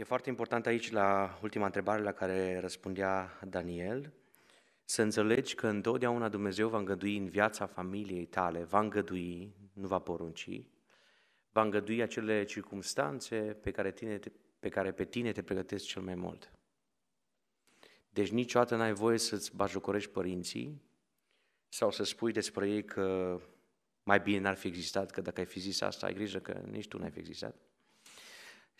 E foarte important aici, la ultima întrebare la care răspundea Daniel, să înțelegi că întotdeauna Dumnezeu va îngădui în viața familiei tale, va îngădui, nu va porunci, va îngădui acele circumstanțe pe care, tine, pe care pe tine te pregătesc cel mai mult. Deci niciodată n-ai voie să-ți bajocorești părinții sau să spui despre ei că mai bine n-ar fi existat, că dacă ai fi zis asta, ai grijă că nici tu n-ai fi existat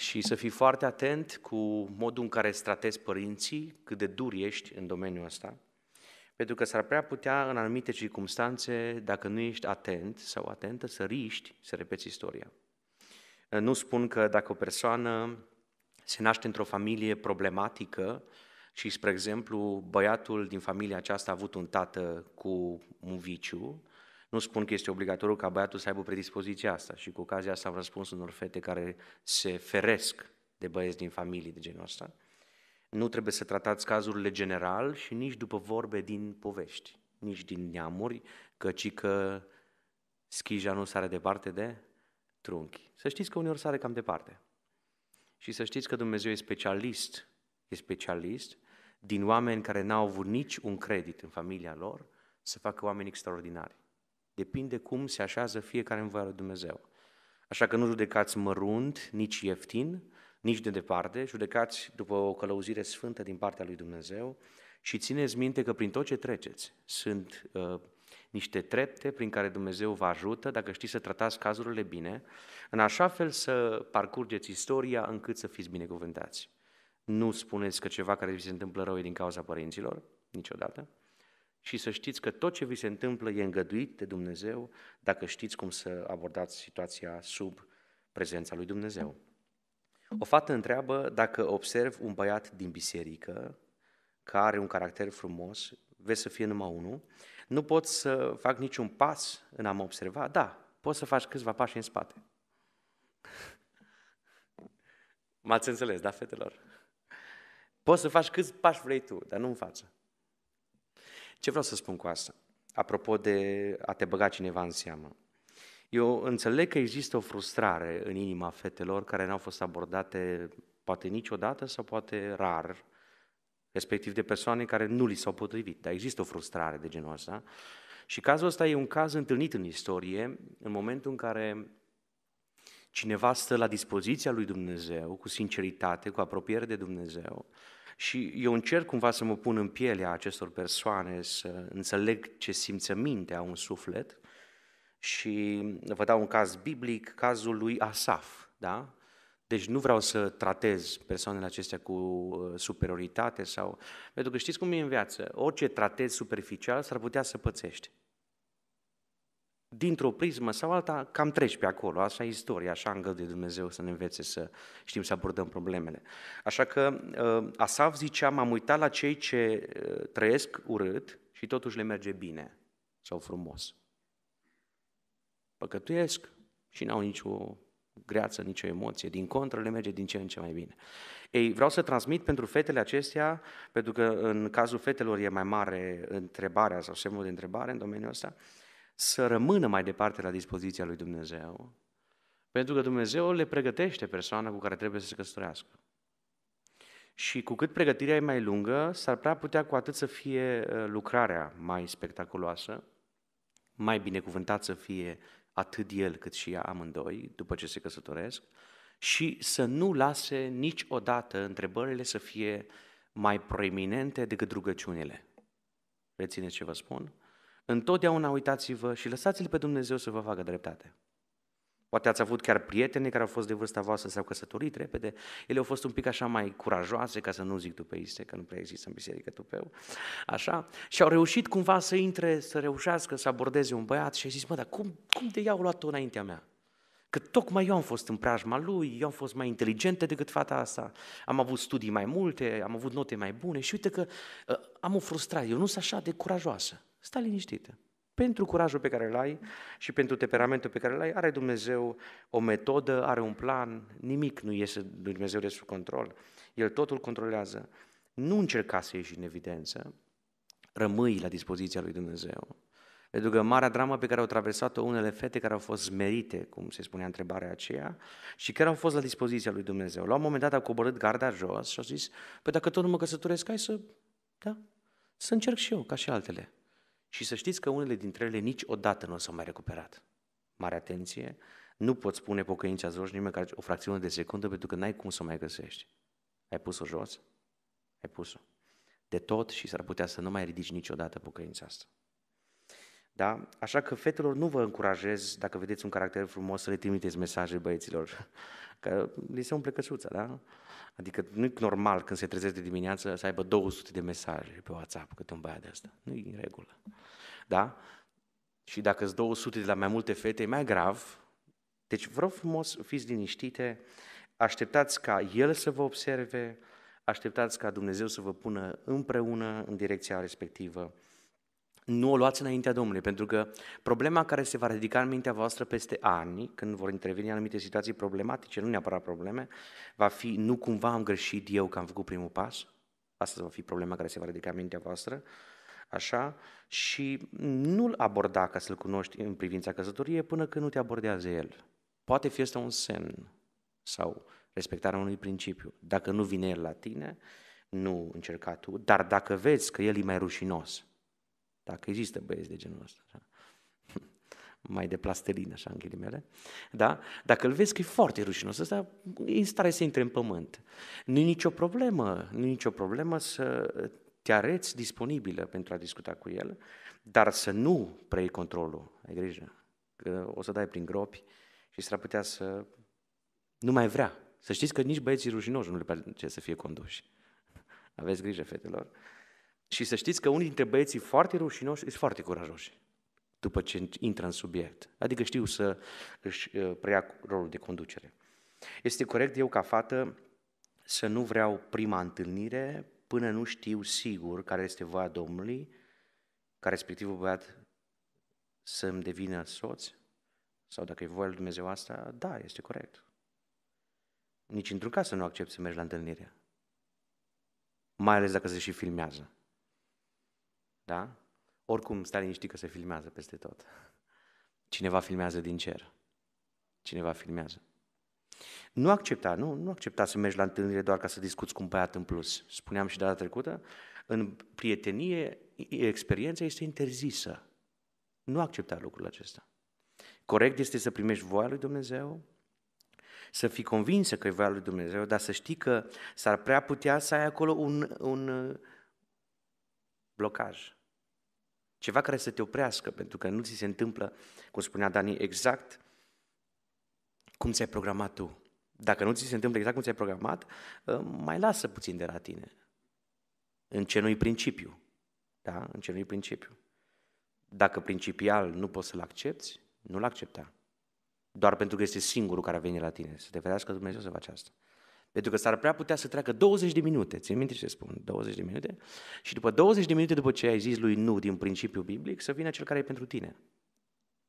și să fii foarte atent cu modul în care stratezi părinții, cât de dur ești în domeniul ăsta, pentru că s-ar prea putea în anumite circunstanțe, dacă nu ești atent sau atentă, să riști să repeți istoria. Nu spun că dacă o persoană se naște într-o familie problematică și, spre exemplu, băiatul din familia aceasta a avut un tată cu un viciu, nu spun că este obligatoriu ca băiatul să aibă predispoziția asta și cu ocazia asta am răspuns unor fete care se feresc de băieți din familii de genul ăsta. Nu trebuie să tratați cazurile general și nici după vorbe din povești, nici din neamuri, căci că schija nu sare departe de trunchi. Să știți că uneori sare cam departe. Și să știți că Dumnezeu e specialist, e specialist din oameni care n-au avut nici un credit în familia lor, să facă oameni extraordinari. Depinde cum se așează fiecare în voia lui Dumnezeu. Așa că nu judecați mărunt, nici ieftin, nici de departe, judecați după o călăuzire sfântă din partea lui Dumnezeu și țineți minte că prin tot ce treceți sunt uh, niște trepte prin care Dumnezeu vă ajută, dacă știți să tratați cazurile bine, în așa fel să parcurgeți istoria încât să fiți binecuvântați. Nu spuneți că ceva care vi se întâmplă rău e din cauza părinților, niciodată și să știți că tot ce vi se întâmplă e îngăduit de Dumnezeu dacă știți cum să abordați situația sub prezența lui Dumnezeu. O fată întreabă dacă observ un băiat din biserică care are un caracter frumos, vezi să fie numai unul, nu pot să fac niciun pas în a mă observa? Da, poți să faci câțiva pași în spate. M-ați înțeles, da, fetelor? Poți să faci câți pași vrei tu, dar nu în față. Ce vreau să spun cu asta? Apropo de a te băga cineva în seamă. Eu înțeleg că există o frustrare în inima fetelor care n-au fost abordate poate niciodată sau poate rar, respectiv de persoane care nu li s-au potrivit. Dar există o frustrare de genul ăsta. Și cazul ăsta e un caz întâlnit în istorie, în momentul în care cineva stă la dispoziția lui Dumnezeu, cu sinceritate, cu apropiere de Dumnezeu, și eu încerc cumva să mă pun în pielea acestor persoane, să înțeleg ce simțe mintea un suflet. Și vă dau un caz biblic, cazul lui Asaf, da? Deci nu vreau să tratez persoanele acestea cu uh, superioritate sau... Pentru că știți cum e în viață, orice tratezi superficial s-ar putea să pățești dintr-o prismă sau alta, cam treci pe acolo. Asta e istoria, așa îngăduie Dumnezeu să ne învețe să știm să abordăm problemele. Așa că uh, Asaf zicea, m-am uitat la cei ce uh, trăiesc urât și totuși le merge bine sau frumos. Păcătuiesc și n-au nicio greață, nicio emoție. Din contră, le merge din ce în ce mai bine. Ei, vreau să transmit pentru fetele acestea, pentru că în cazul fetelor e mai mare întrebarea sau semnul de întrebare în domeniul ăsta, uh, să rămână mai departe la dispoziția lui Dumnezeu, pentru că Dumnezeu le pregătește persoana cu care trebuie să se căsătorească. Și cu cât pregătirea e mai lungă, s-ar prea putea cu atât să fie uh, lucrarea mai spectaculoasă, mai binecuvântat să fie atât el cât și ea amândoi, după ce se căsătoresc, și să nu lase niciodată întrebările să fie mai proeminente decât rugăciunile. Rețineți ce vă spun? Întotdeauna uitați-vă și lăsați-L pe Dumnezeu să vă facă dreptate. Poate ați avut chiar prieteni care au fost de vârsta voastră, s-au căsătorit repede, ele au fost un pic așa mai curajoase, ca să nu zic tupeiste, că nu prea există în biserică tupeu, așa, și au reușit cumva să intre, să reușească să abordeze un băiat și a zis, mă, dar cum, cum de iau au luat-o înaintea mea? Că tocmai eu am fost în preajma lui, eu am fost mai inteligentă decât fata asta, am avut studii mai multe, am avut note mai bune și uite că uh, am o frustrare, eu nu sunt așa de curajoasă. Stai liniștită. Pentru curajul pe care îl ai și pentru temperamentul pe care îl ai, are Dumnezeu o metodă, are un plan, nimic nu iese Dumnezeu de sub control. El totul controlează. Nu încerca să ieși în evidență, rămâi la dispoziția lui Dumnezeu. Pentru că marea dramă pe care au traversat-o unele fete care au fost zmerite, cum se spunea întrebarea aceea, și care au fost la dispoziția lui Dumnezeu. La un moment dat au coborât garda jos și a zis, păi dacă tot nu mă căsătoresc, hai să, da, să încerc și eu, ca și altele. Și să știți că unele dintre ele niciodată nu s-au mai recuperat. Mare atenție, nu poți spune pocăința jos nimeni care o fracțiune de secundă pentru că n-ai cum să o mai găsești. Ai pus-o jos? Ai pus-o. De tot și s-ar putea să nu mai ridici niciodată pocăința asta. Da? Așa că, fetelor, nu vă încurajez, dacă vedeți un caracter frumos, să le trimiteți mesaje băieților, că li se umple căsuța, da? Adică nu e normal când se trezesc de dimineață să aibă 200 de mesaje pe WhatsApp câte un băiat de ăsta. Nu e în regulă. Da? Și dacă sunt 200 de la mai multe fete, e mai grav. Deci vreau frumos, fiți liniștite, așteptați ca El să vă observe, așteptați ca Dumnezeu să vă pună împreună în direcția respectivă nu o luați înaintea Domnului, pentru că problema care se va ridica în mintea voastră peste ani, când vor interveni anumite situații problematice, nu neapărat probleme, va fi nu cumva am greșit eu că am făcut primul pas, asta va fi problema care se va ridica în mintea voastră, așa, și nu-l aborda ca să-l cunoști în privința căsătoriei până când nu te abordează el. Poate fi asta un semn sau respectarea unui principiu. Dacă nu vine el la tine, nu încerca tu, dar dacă vezi că el e mai rușinos, dacă există băieți de genul ăsta. Așa. Mai de plastelină, așa, în ghilimele. Da? Dacă îl vezi că e foarte rușinos ăsta, e în stare să intre în pământ. Nu e nicio problemă, nu e nicio problemă să te areți disponibilă pentru a discuta cu el, dar să nu preiei controlul. Ai grijă, că o să dai prin gropi și s-ar putea să nu mai vrea. Să știți că nici băieții rușinoși nu le place să fie conduși. Aveți grijă, fetelor. Și să știți că unii dintre băieții foarte rușinoși sunt foarte curajoși după ce intră în subiect. Adică știu să își uh, preia rolul de conducere. Este corect eu ca fată să nu vreau prima întâlnire până nu știu sigur care este voia Domnului, ca respectivul băiat să-mi devină soț? Sau dacă e voia lui Dumnezeu asta, da, este corect. Nici într-un caz să nu accept să mergi la întâlnire. Mai ales dacă se și filmează. Da? Oricum, stai liniștit că se filmează peste tot. Cineva filmează din cer. Cineva filmează. Nu accepta, nu, nu accepta să mergi la întâlnire doar ca să discuți cu un băiat în plus. Spuneam și data trecută, în prietenie, experiența este interzisă. Nu accepta lucrul acesta. Corect este să primești voia lui Dumnezeu, să fii convinsă că e voia lui Dumnezeu, dar să știi că s-ar prea putea să ai acolo un, un uh, blocaj. Ceva care să te oprească, pentru că nu ți se întâmplă, cum spunea Dani, exact cum ți-ai programat tu. Dacă nu ți se întâmplă exact cum ți-ai programat, ă, mai lasă puțin de la tine. În ce nu-i principiu. Da? În ce nu-i principiu. Dacă principial nu poți să-l accepti, nu-l accepta. Doar pentru că este singurul care a venit la tine. Să te ferească Dumnezeu să faci asta. Pentru că s-ar prea putea să treacă 20 de minute, țin minte ce spun, 20 de minute, și după 20 de minute după ce ai zis lui nu din principiu biblic, să vină cel care e pentru tine,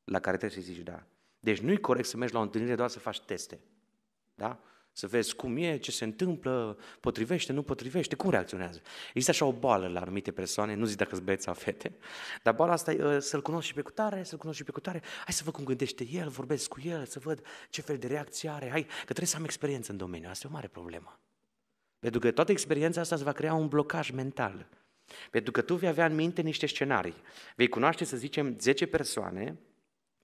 la care trebuie să-i zici da. Deci nu-i corect să mergi la o întâlnire doar să faci teste. Da? Să vezi cum e, ce se întâmplă, potrivește, nu potrivește, cum reacționează. Există așa o boală la anumite persoane, nu zic dacă sunt băieți sau fete, dar boala asta e uh, să-l cunosc și pe cutare, să-l cunosc și pe cutare, hai să văd cum gândește el, vorbesc cu el, să văd ce fel de reacție are, hai, că trebuie să am experiență în domeniu, asta e o mare problemă. Pentru că toată experiența asta îți va crea un blocaj mental. Pentru că tu vei avea în minte niște scenarii. Vei cunoaște, să zicem, 10 persoane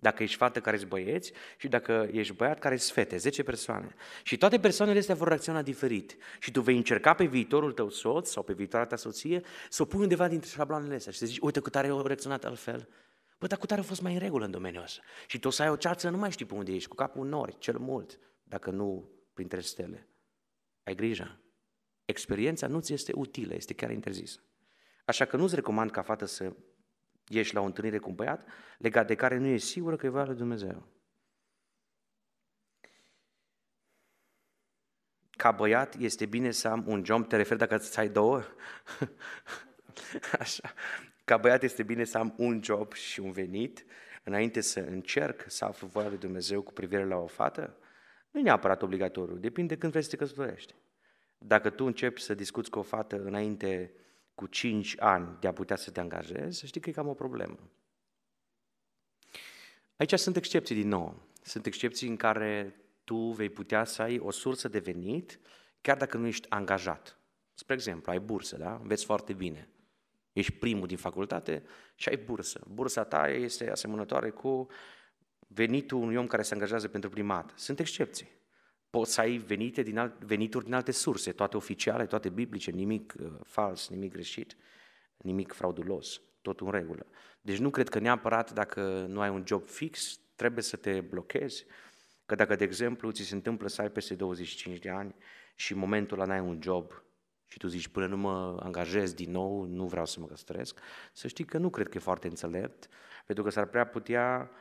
dacă ești fată care ești băieți și dacă ești băiat care ești fete, 10 persoane. Și toate persoanele astea vor reacționa diferit. Și tu vei încerca pe viitorul tău soț sau pe viitoarea ta soție să o pui undeva dintre șabloanele astea și să zici, uite cât tare au reacționat altfel. Bă, dar cu tare a fost mai în regulă în domeniul ăsta. Și tu o să ai o ceață, nu mai știi pe unde ești, cu capul în nori, cel mult, dacă nu printre stele. Ai grijă. Experiența nu ți este utilă, este chiar interzisă. Așa că nu-ți recomand ca fată să ieși la o întâlnire cu un băiat legat de care nu e sigură că e voia lui Dumnezeu. Ca băiat este bine să am un job, te referi dacă ți ai două? Așa. Ca băiat este bine să am un job și un venit înainte să încerc să aflu voia lui Dumnezeu cu privire la o fată? Nu e neapărat obligatoriu, depinde când vrei să te căsătorești. Dacă tu începi să discuți cu o fată înainte cu 5 ani de a putea să te angajezi, să știi că e cam o problemă. Aici sunt excepții din nou. Sunt excepții în care tu vei putea să ai o sursă de venit chiar dacă nu ești angajat. Spre exemplu, ai bursă, da? Înveți foarte bine. Ești primul din facultate și ai bursă. Bursa ta este asemănătoare cu venitul unui om care se angajează pentru primat. Sunt excepții poți să ai venite din alt, venituri din alte surse, toate oficiale, toate biblice, nimic uh, fals, nimic greșit, nimic fraudulos, tot în regulă. Deci nu cred că neapărat dacă nu ai un job fix, trebuie să te blochezi, că dacă, de exemplu, ți se întâmplă să ai peste 25 de ani și în momentul ăla n-ai un job și tu zici, până nu mă angajez din nou, nu vreau să mă căsătoresc, să știi că nu cred că e foarte înțelept, pentru că s-ar prea putea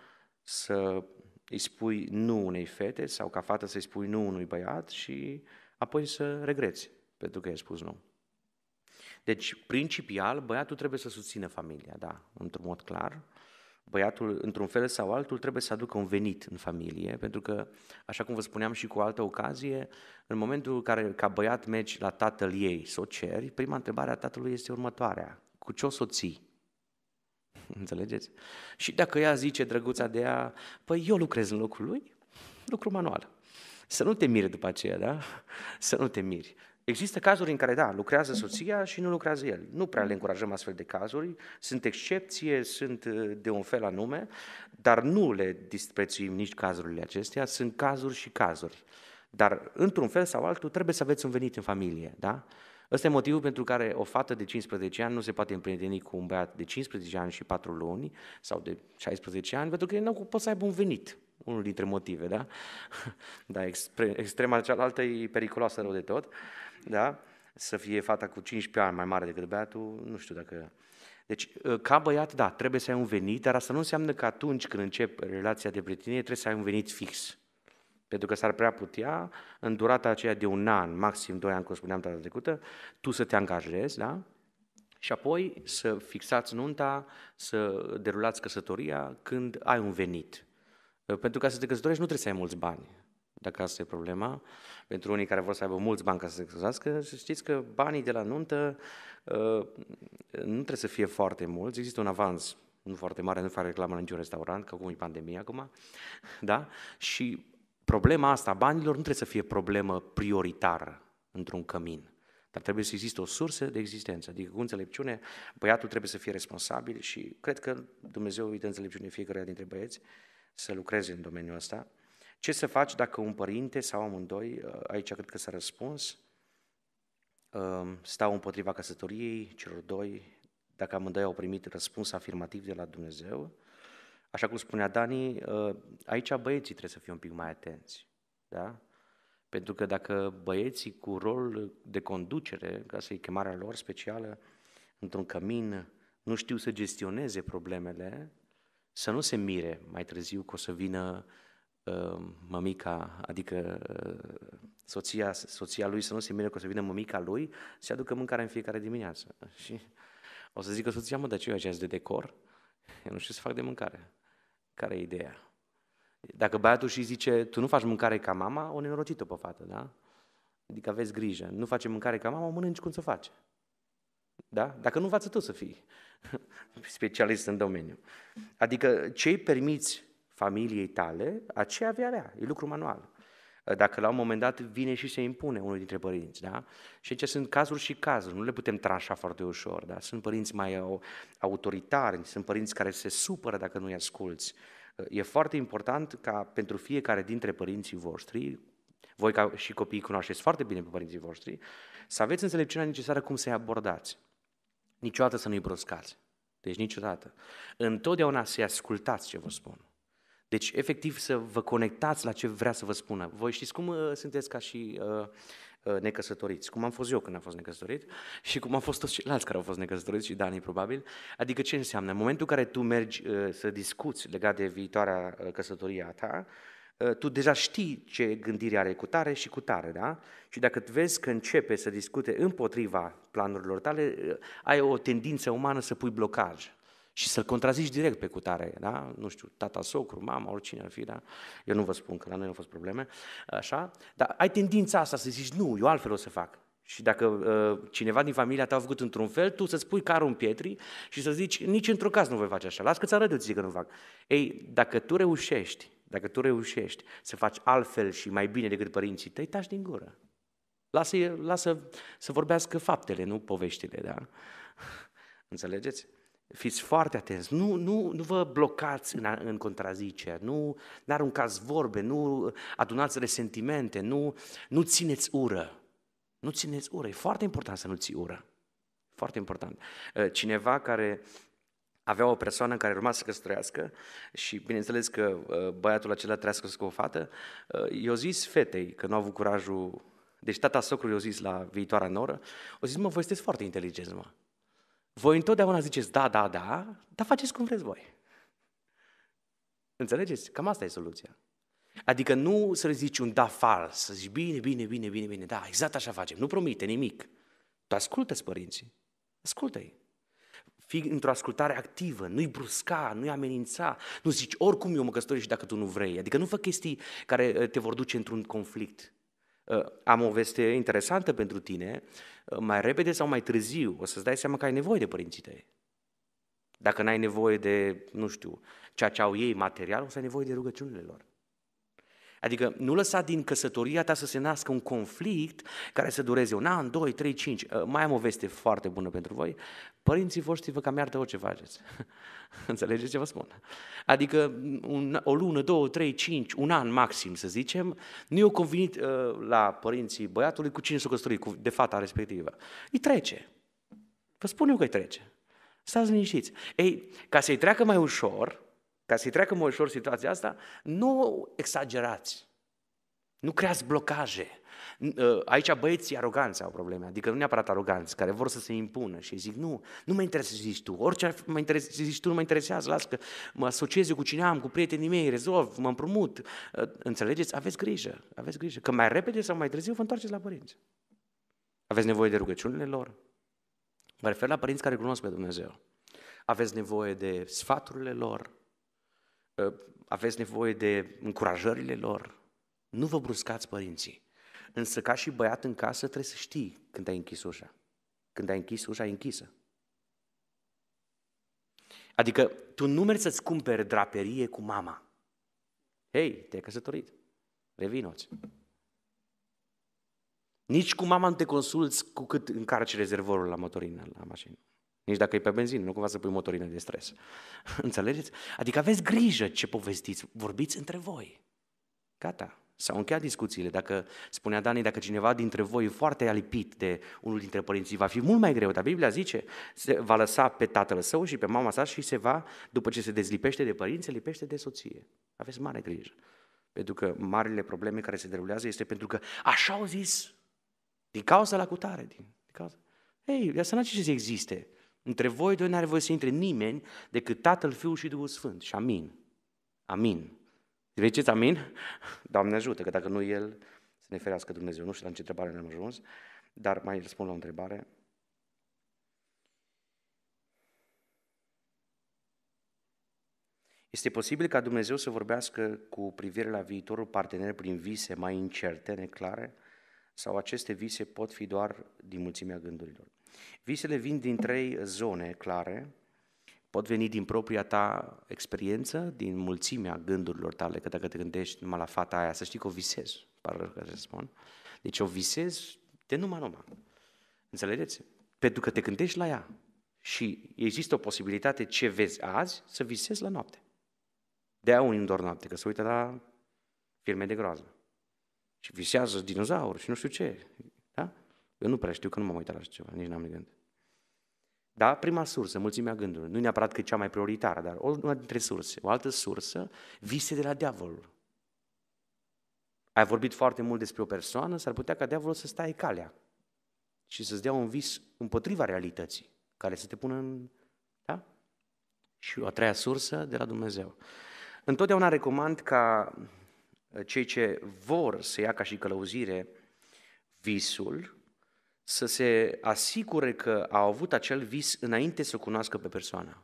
să îi spui nu unei fete sau ca fată să-i spui nu unui băiat și apoi să regreți pentru că i-ai spus nu. Deci, principial, băiatul trebuie să susțină familia, da, într-un mod clar. Băiatul, într-un fel sau altul, trebuie să aducă un venit în familie, pentru că, așa cum vă spuneam și cu o altă ocazie, în momentul în care, ca băiat, mergi la tatăl ei să o ceri, prima întrebare a tatălui este următoarea. Cu ce o să o ții? Înțelegeți? Și dacă ea zice, drăguța de ea, păi eu lucrez în locul lui, lucru manual. Să nu te miri după aceea, da? Să nu te miri. Există cazuri în care, da, lucrează soția și nu lucrează el. Nu prea le încurajăm astfel de cazuri, sunt excepție, sunt uh, de un fel anume, dar nu le disprețuim nici cazurile acestea, sunt cazuri și cazuri. Dar, într-un fel sau altul, trebuie să aveți un venit în familie, da? Ăsta e motivul pentru care o fată de 15 ani nu se poate împrieteni cu un băiat de 15 ani și 4 luni sau de 16 ani, pentru că nu pot să aibă un venit. Unul dintre motive, da? Da, extrema cealaltă e periculoasă rău de tot, da? Să fie fata cu 15 ani mai mare decât băiatul, nu știu dacă... Deci, ă, ca băiat, da, trebuie să ai un venit, dar asta nu înseamnă că atunci când începi relația de prietenie, trebuie să ai un venit fix. Pentru că s-ar prea putea, în durata aceea de un an, maxim doi ani, cum spuneam data trecută, tu să te angajezi, da? Și apoi să fixați nunta, să derulați căsătoria când ai un venit. Ă, pentru ca să te căsătorești nu trebuie să ai mulți bani, dacă asta e problema. Pentru unii care vor să aibă mulți bani ca să se căsătorească, să știți că banii de la nuntă ă, nu trebuie să fie foarte mulți, există un avans nu foarte mare, nu fac reclamă la niciun restaurant, că acum e pandemia acum, da? Și problema asta a banilor nu trebuie să fie problemă prioritară într-un cămin, dar trebuie să existe o sursă de existență. Adică cu înțelepciune, băiatul trebuie să fie responsabil și cred că Dumnezeu îi dă înțelepciune fiecare dintre băieți să lucreze în domeniul ăsta. Ce să faci dacă un părinte sau amândoi, uh, aici cred că s-a răspuns, um, stau împotriva căsătoriei celor doi, dacă amândoi au primit răspuns afirmativ de la Dumnezeu, Așa cum spunea Dani, uh, aici băieții trebuie să fie un pic mai atenți. Da? Pentru că dacă băieții cu rol de conducere, ca să-i chemarea lor specială, într-un cămin, nu știu să gestioneze problemele, să nu se mire mai târziu că o să vină uh, mămica, adică uh, soția, soția lui, să nu se mire că o să vină mămica lui, să aducă mâncare în fiecare dimineață. Și o să zică soția, mă, dar ce eu de decor? Eu nu știu să fac de mâncare. Care e ideea? Dacă băiatul și zice, tu nu faci mâncare ca mama, o nenorocită pe fată, da? Adică aveți grijă. Nu face mâncare ca mama, o mănânci cum să face. Da? Dacă nu învață tu să fii specialist în domeniu. Adică ce îi permiți familiei tale, aceea vei avea. E lucru manual dacă la un moment dat vine și se impune unul dintre părinți, da? Și aici sunt cazuri și cazuri, nu le putem tranșa foarte ușor, da? Sunt părinți mai autoritari, sunt părinți care se supără dacă nu-i asculți. E foarte important ca pentru fiecare dintre părinții voștri, voi ca și copiii cunoașteți foarte bine pe părinții voștri, să aveți înțelepciunea necesară cum să-i abordați. Niciodată să nu-i bruscați. Deci niciodată. Întotdeauna să-i ascultați ce vă spun. Deci, efectiv, să vă conectați la ce vrea să vă spună. Voi știți cum uh, sunteți ca și uh, uh, necăsătoriți, cum am fost eu când am fost necăsătorit și cum au fost toți ceilalți care au fost necăsătoriți și Dani probabil. Adică ce înseamnă? În momentul în care tu mergi uh, să discuți legat de viitoarea uh, ta, uh, tu deja știi ce gândire are cu tare și cu tare, da? Și dacă vezi că începe să discute împotriva planurilor tale, uh, ai o tendință umană să pui blocaj și să-l contrazici direct pe cutare, da? Nu știu, tata, socru, mama, oricine ar fi, da? Eu nu vă spun că la noi au fost probleme, așa? Dar ai tendința asta să zici, nu, eu altfel o să fac. Și dacă uh, cineva din familia ta a făcut într-un fel, tu să-ți pui carul în pietri și să zici, nici într-un caz nu voi face așa, las că ți arăt eu ție că nu fac. Ei, dacă tu reușești, dacă tu reușești să faci altfel și mai bine decât părinții tăi, tași din gură. Lasă, lasă să vorbească faptele, nu poveștile, da? Înțelegeți? Fiți foarte atenți, nu, nu, nu vă blocați în, în contraziceri, nu, aruncați vorbe, nu adunați resentimente, nu, nu țineți ură. Nu țineți ură, e foarte important să nu ții ură. Foarte important. Ă, cineva care avea o persoană care urma să căsătorească și bineînțeles că ă, băiatul acela trăiască cu o fată, ă, i-a zis fetei că nu a avut curajul, deci tata socrului i-a zis la viitoarea noră, o zis, mă, voi sunteți foarte inteligenți, mă voi întotdeauna ziceți da, da, da, dar faceți cum vreți voi. Înțelegeți? Cam asta e soluția. Adică nu să le zici un da fals, să zici bine, bine, bine, bine, bine, da, exact așa facem, nu promite nimic. Tu ascultă-ți părinții, ascultă-i. Fii într-o ascultare activă, nu-i brusca, nu-i amenința, nu zici oricum eu mă căsătoresc și dacă tu nu vrei. Adică nu fă chestii care eh, te vor duce într-un conflict. Ă, am o veste interesantă pentru tine, ă, mai repede sau mai târziu o să-ți dai seama că ai nevoie de părinții tăi. Dacă n-ai nevoie de, nu știu, ceea ce au ei material, o să ai nevoie de rugăciunile lor. Adică nu lăsa din căsătoria ta să se nască un conflict care să dureze un an, doi, trei, cinci. Uh, mai am o veste foarte bună pentru voi. Părinții voștri vă cam iartă orice faceți. Înțelegeți ce vă spun? Adică mm, un, o lună, două, trei, cinci, un an maxim să zicem, nu i-au convenit uh, la părinții băiatului cu cine s-a cu, de fata respectivă. Îi trece. Vă spun eu că îi trece. Stați liniștiți. Ei, ca să-i treacă mai ușor, ca să-i treacă mai ușor situația asta, nu exagerați. Nu creați blocaje. Ă, aici băieții aroganți au probleme, adică nu neapărat aroganți, care vor să se impună și zic, nu, nu mă interesează ce zici tu, orice mă interesează, zici tu nu mă interesează, las că mă asociez eu cu cine am, cu prietenii mei, rezolv, mă împrumut. Ă, înțelegeți? Aveți grijă, aveți grijă, că mai repede sau mai târziu vă întoarceți la părinți. Aveți nevoie de rugăciunile lor. Mă refer la părinți care cunosc pe Dumnezeu. Aveți nevoie de sfaturile lor, Ă, aveți nevoie de încurajările lor. Nu vă bruscați părinții. Însă ca și băiat în casă trebuie să știi când ai închis ușa. Când ai închis ușa, e închisă. Adică tu nu mergi să-ți cumperi draperie cu mama. Hei, te-ai căsătorit. Revinoți. Nici cu mama nu te consulți cu cât încarci rezervorul la motorină, la mașină. Nici dacă e pe benzină, nu cumva să pui motorină de stres. Înțelegeți? Adică aveți grijă ce povestiți, vorbiți între voi. Gata, S-au încheiat discuțiile. Dacă, spunea Dani, dacă cineva dintre voi e foarte alipit de unul dintre părinții, va fi mult mai greu. Dar Biblia zice, se va lăsa pe tatăl său și pe mama sa și se va, după ce se dezlipește de părinți, se lipește de soție. Aveți mare grijă. Pentru că marile probleme care se derulează este pentru că așa au zis, din cauza la cutare. Din, din cauza... Ei, asta nu ce să existe. Între voi doi n-are voie să intre nimeni decât Tatăl, Fiul și Duhul Sfânt. Și amin. Amin. Ziceți amin? Doamne ajută, că dacă nu El, să ne ferească Dumnezeu. Nu știu la ce întrebare ne-am ajuns, dar mai răspund la o întrebare. Este posibil ca Dumnezeu să vorbească cu privire la viitorul partener prin vise mai incerte, neclare, sau aceste vise pot fi doar din mulțimea gândurilor? Visele vin din trei zone clare, pot veni din propria ta experiență, din mulțimea gândurilor tale, că dacă te gândești numai la fata aia, să știi că o visezi, pare rău că să spun. Deci o visezi de numai numai. Înțelegeți? Pentru că te gândești la ea. Și există o posibilitate ce vezi azi să visezi la noapte. De aia unii doar noapte, că se uită la filme de groază. Și visează dinozauri și nu știu ce. Eu nu prea știu că nu m-am uitat la așa ceva, nici n-am de gând. Da? Prima sursă, mulțimea gândurilor. Nu neapărat că e cea mai prioritară, dar o, una dintre surse. O altă sursă, vise de la diavolul. Ai vorbit foarte mult despre o persoană, s-ar putea ca diavolul să stai calea și să-ți dea un vis împotriva realității, care să te pună în... Da? Și o a treia sursă de la Dumnezeu. Întotdeauna recomand ca cei ce vor să ia ca și călăuzire visul, să se asigure că a avut acel vis înainte să o cunoască pe persoana.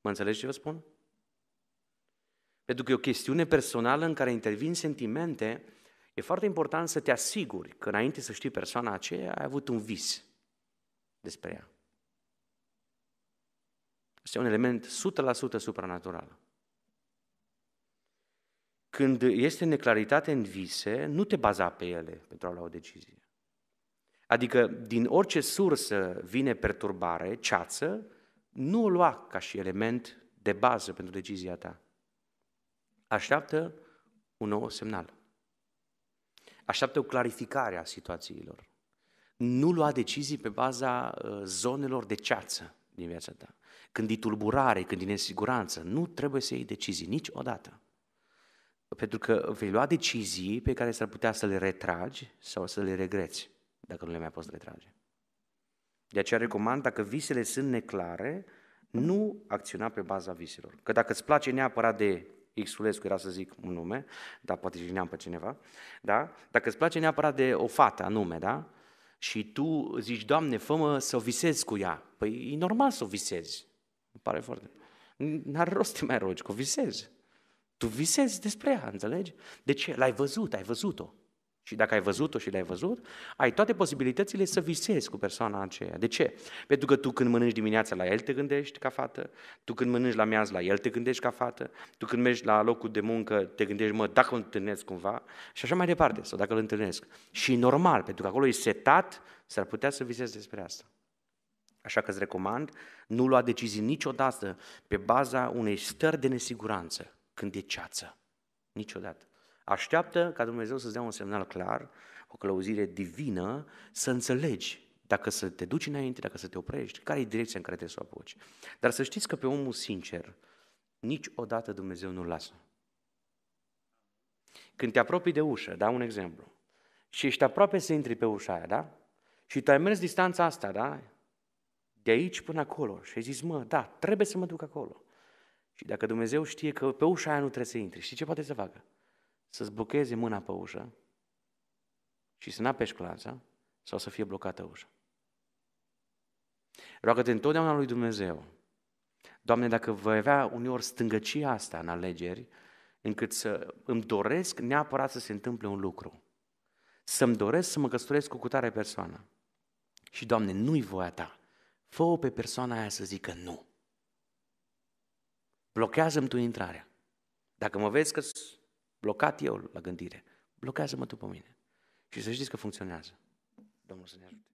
Mă înțelegi ce vă spun? Pentru că e o chestiune personală în care intervin sentimente, e foarte important să te asiguri că înainte să știi persoana aceea, ai avut un vis despre ea. Este un element 100% supranatural. Când este neclaritate în vise, nu te baza pe ele pentru a lua o decizie. Adică din orice sursă vine perturbare, ceață, nu o lua ca și element de bază pentru decizia ta. Așteaptă un nou semnal. Așteaptă o clarificare a situațiilor. Nu lua decizii pe baza ă, zonelor de ceață din viața ta. Când e tulburare, când e nesiguranță, nu trebuie să iei decizii niciodată pentru că vei lua decizii pe care s-ar putea să le retragi sau să le regreți, dacă nu le mai poți retrage. De aceea recomand, dacă visele sunt neclare, nu acționa pe baza viselor. Că dacă îți place neapărat de Xulescu era să zic un nume, dar poate neam pe cineva, da? Dacă îți place neapărat de o fată anume, da? Și tu zici, Doamne, fă să o visezi cu ea. Păi e normal să o visezi. Îmi pare foarte... N-ar rost să te mai rogi, că o visezi. Tu visezi despre ea, înțelegi? De deci, ce? L-ai văzut, ai văzut-o. Și dacă ai văzut-o și l-ai văzut, ai toate posibilitățile să visezi cu persoana aceea. De ce? Pentru că tu când mănânci dimineața la el te gândești ca fată, tu când mănânci la miaz la el te gândești ca fată, tu când mergi la locul de muncă te gândești, mă, dacă îl întâlnesc cumva și așa mai departe, sau dacă îl întâlnesc. Și normal, pentru că acolo e setat, s-ar putea să visezi despre asta. Așa că îți recomand, nu lua decizii niciodată pe baza unei stări de nesiguranță când e ceață. Niciodată. Așteaptă ca Dumnezeu să-ți dea un semnal clar, o călăuzire divină, să înțelegi dacă să te duci înainte, dacă să te oprești, care e direcția în care trebuie să o apuci. Dar să știți că pe omul sincer, niciodată Dumnezeu nu-l lasă. Când te apropii de ușă, da un exemplu, și ești aproape să intri pe ușa aia, da? Și tu ai mers distanța asta, da? De aici până acolo și ai zis, mă, da, trebuie să mă duc acolo. Și dacă Dumnezeu știe că pe ușa aia nu trebuie să intri, știi ce poate să facă? Să-ți blocheze mâna pe ușă și să n-apeși clanța sau să fie blocată ușa. Roagă-te întotdeauna lui Dumnezeu. Doamne, dacă vă avea uneori stângăcia asta în alegeri, încât să îmi doresc neapărat să se întâmple un lucru. Să-mi doresc să mă căsătoresc cu cutare persoană. Și, Doamne, nu-i voia ta. Fă-o pe persoana aia să zică nu blochează-mi tu intrarea. Dacă mă vezi că blocat eu la gândire, blochează-mă tu pe mine. Și să știți că funcționează. Domnul să ne ajute.